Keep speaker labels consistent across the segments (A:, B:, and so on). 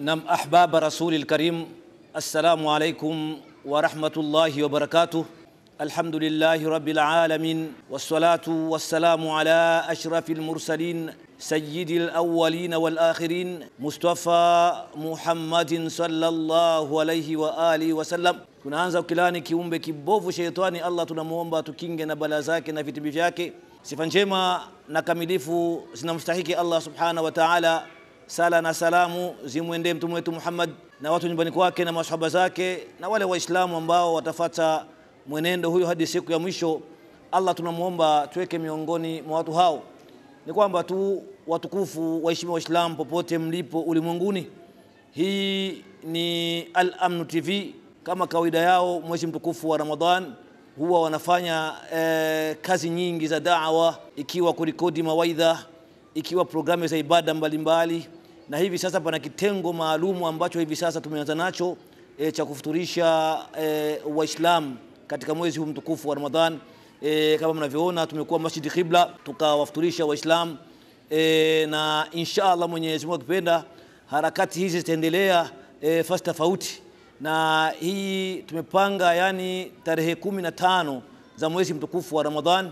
A: نم أحباب رسول الكريم السلام عليكم ورحمة الله وبركاته الحمد لله رب العالمين والصلاة والسلام على أشرف المرسلين سيد الأولين والآخرين مصطفى محمد صلى الله عليه وآله وسلم tunaanza kilani kiumbe kibovu shetani allah tunamuomba tukinge na bala zake na vitimbi vyake sifa njema na kamilifu zinamstahiki allah subhanahu wa ta'ala sala na salamu zimwendee mtume wetu Muhammad na watu nyumbani kwake na masahaba zake na wale Waislamu ambao watafata mwenendo huyo hadi siku ya mwisho. Allah tunamwomba tuweke miongoni mwa watu hao. Ni kwamba tu watukufu waheshimiwa Waislamu popote mlipo ulimwenguni, hii ni Al Amn TV. Kama kawaida yao, mwezi mtukufu wa Ramadhan huwa wanafanya eh, kazi nyingi za dawa ikiwa kurikodi mawaidha, ikiwa programu za ibada mbalimbali mbali na hivi sasa pana kitengo maalumu ambacho hivi sasa tumeanza nacho e, cha kufuturisha e, Waislamu katika mwezi huu mtukufu wa Ramadhan. E, kama mnavyoona tumekuwa Masjid Khibla tukawafuturisha Waislamu e, na insha Allah Mwenyezi Mungu akipenda harakati hizi zitaendelea e, fasi tofauti, na hii tumepanga yani tarehe kumi na tano za mwezi mtukufu wa Ramadhan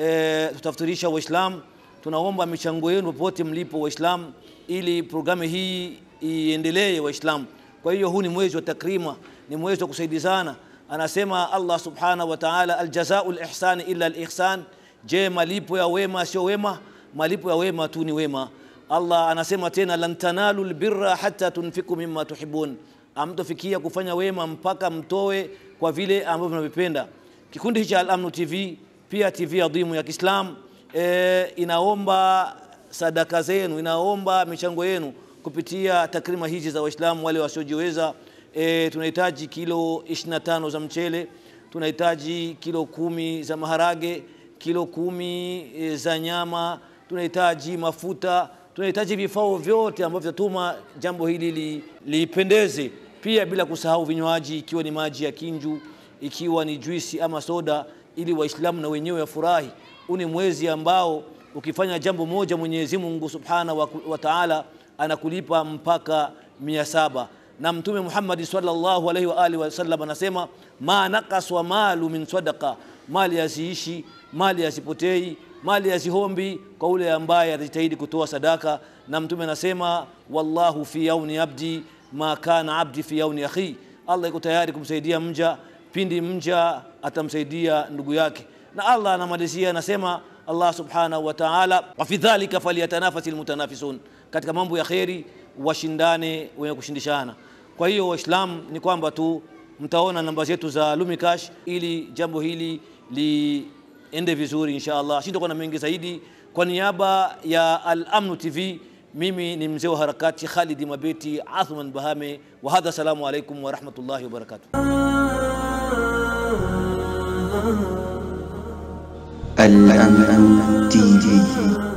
A: e, tutafuturisha Waislamu Tunaomba michango yenu popote mlipo Waislamu, ili programu hii iendelee Waislamu. Kwa hiyo huu ni mwezi wa takrima, ni mwezi wa kusaidizana. Anasema Allah subhanahu wa ta'ala, aljazau lihsani illa lihsan, je, malipo ya wema sio wema? Malipo ya wema tu ni wema. Allah anasema tena, lan tanalu lbirra hatta tunfiku mimma tuhibun, amtofikia kufanya wema mpaka mtoe kwa vile ambavyo mnavipenda. Kikundi hichi Al TV pia TV adhimu ya Kiislamu e, inaomba sadaka zenu, inaomba michango yenu kupitia takrima hizi za Waislamu wale wasiojiweza. E, tunahitaji kilo 25 za mchele, tunahitaji kilo kumi za maharage, kilo kumi e, za nyama, tunahitaji mafuta, tunahitaji vifao vyote ambavyo vitatuma jambo hili lipendeze li pia bila kusahau vinywaji, ikiwa ni maji ya kinju, ikiwa ni juisi ama soda, ili Waislamu na wenyewe wafurahi huu ni mwezi ambao ukifanya jambo moja Mwenyezi Mungu Subhanahu wa Ta'ala anakulipa mpaka mia saba na Mtume Muhammad sallallahu alaihi wa alihi wasallam anasema ma nakaswa malu min sadaqa, mali yasiishi, mali yasipotei, mali yasihombi kwa ule ambaye atajitahidi kutoa sadaka. Na Mtume anasema wallahu fi yauni abdi ma kana abdi fi yauni akhi, Allah iko tayari kumsaidia mja pindi mja atamsaidia ndugu yake na Allah anamalizia anasema Allah subhanahu wa ta'ala, wa fi dhalika falyatanafasi almutanafisun, katika mambo ya kheri washindane wenye kushindishana. Kwa hiyo Waislamu ni kwamba tu mtaona namba zetu za Lumikash ili jambo hili liende vizuri insha Allah. Sintokuwa na mengi zaidi. Kwa niaba ya Al Amnu TV, mimi ni mzee wa harakati Khalidi Mabeti Athman Bahame wa hadha. Assalamu alaikum wa barakatuh. الأمن تي في